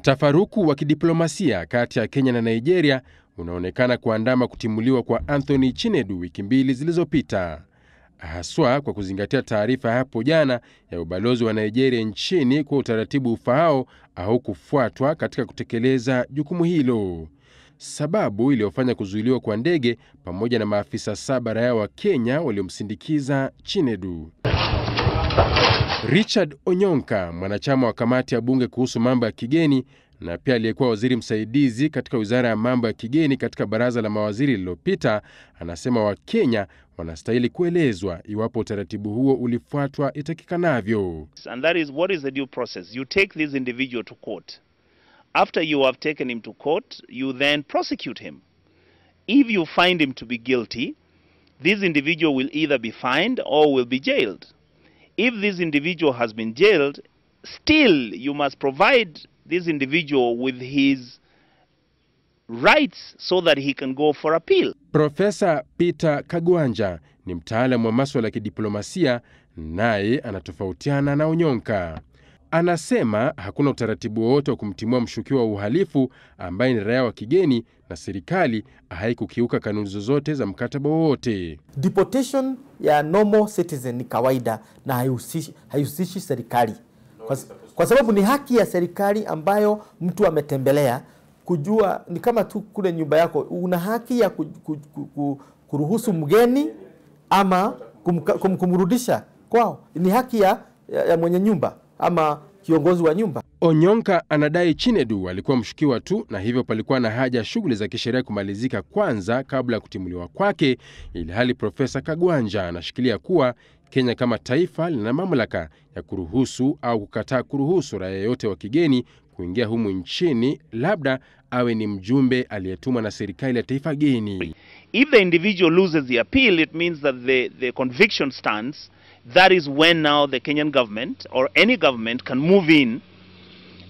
Mtafaruku wa kidiplomasia kati ya Kenya na Nigeria unaonekana kuandama kutimuliwa kwa Anthony Chinedu wiki mbili zilizopita, haswa kwa kuzingatia taarifa hapo jana ya ubalozi wa Nigeria nchini kwa utaratibu ufaao au kufuatwa katika kutekeleza jukumu hilo. Sababu iliyofanya kuzuiliwa kwa ndege pamoja na maafisa saba raia wa Kenya waliomsindikiza Chinedu. Richard Onyonka, mwanachama wa kamati ya bunge kuhusu mambo ya kigeni na pia aliyekuwa waziri msaidizi katika wizara ya mambo ya kigeni katika baraza la mawaziri lililopita, anasema Wakenya wanastahili kuelezwa iwapo utaratibu huo ulifuatwa itakikanavyo. And that is is what the due process. You you you take this individual to to court. court, After have taken him him. then prosecute If you find him to be guilty, this individual will either be fined or will be jailed if this individual has been jailed, still you must provide this individual with his rights so that he can go for appeal. Profesa Peter Kagwanja ni mtaalamu wa maswala ya kidiplomasia, naye anatofautiana na Onyonka. Anasema hakuna utaratibu wowote wa kumtimua mshukiwa wa uhalifu ambaye ni raia wa kigeni na serikali haikukiuka kanuni zozote za mkataba wowote. Deportation ya normal citizen ni kawaida na haihusishi, haihusishi serikali kwa, kwa sababu ni haki ya serikali ambayo mtu ametembelea kujua. Ni kama tu kule nyumba yako, una haki ya ku, ku, ku, ku, kuruhusu mgeni ama kum, kum, kumrudisha kwao, ni haki ya, ya, ya mwenye nyumba ama kiongozi wa nyumba. Onyonka anadai Chinedu alikuwa mshukiwa tu na hivyo palikuwa na haja ya shughuli za kisheria kumalizika kwanza kabla ya kutimuliwa kwake, ili hali Profesa Kagwanja anashikilia kuwa Kenya kama taifa lina mamlaka ya kuruhusu au kukataa kuruhusu raia yote wa kigeni kuingia humu nchini, labda awe ni mjumbe aliyetumwa na serikali ya taifa geni. If the individual loses the appeal, it means that the, the conviction stands. That is when now the Kenyan government or any government can move in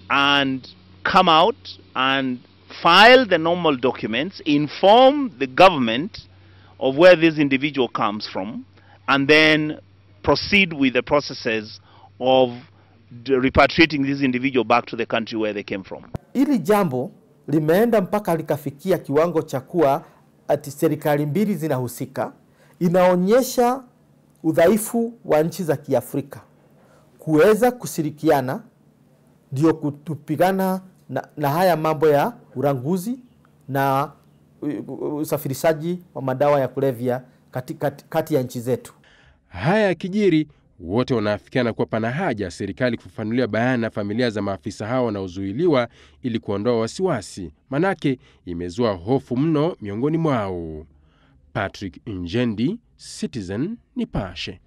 and come out and file the normal documents, inform the government of where this individual comes from, and then proceed with the processes of repatriating this individual back to the country where they came from. Hili jambo limeenda mpaka likafikia kiwango cha kuwa ati serikali mbili zinahusika. Inaonyesha udhaifu wa nchi za Kiafrika kuweza kushirikiana ndio kutupigana na, na haya mambo ya uranguzi na usafirishaji wa madawa ya kulevya kati, kati, kati ya nchi zetu. Haya yakijiri, wote wanaafikiana kuwa pana haja serikali kufafanulia bayana familia za maafisa hao wanaozuiliwa ili kuondoa wasiwasi, manake imezua hofu mno miongoni mwao. Patrick Njendi, Citizen Nipashe.